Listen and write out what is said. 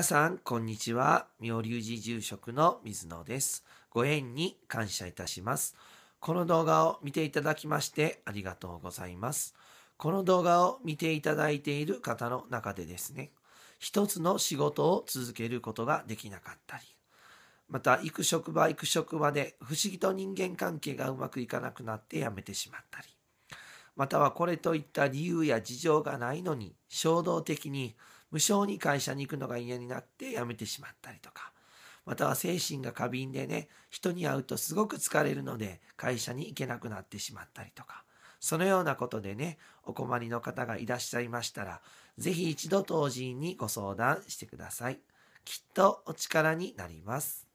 皆さん、こんにちは。妙竜寺住職の水野です。ご縁に感謝いたします。この動画を見ていただきましてありがとうございます。この動画を見ていただいている方の中でですね、一つの仕事を続けることができなかったり、また、行く職場行く職場で不思議と人間関係がうまくいかなくなって辞めてしまったり、またはこれといった理由や事情がないのに衝動的に無償に会社に行くのが嫌になって辞めてしまったりとかまたは精神が過敏でね人に会うとすごく疲れるので会社に行けなくなってしまったりとかそのようなことでねお困りの方がいらっしゃいましたら是非一度当人にご相談してくださいきっとお力になります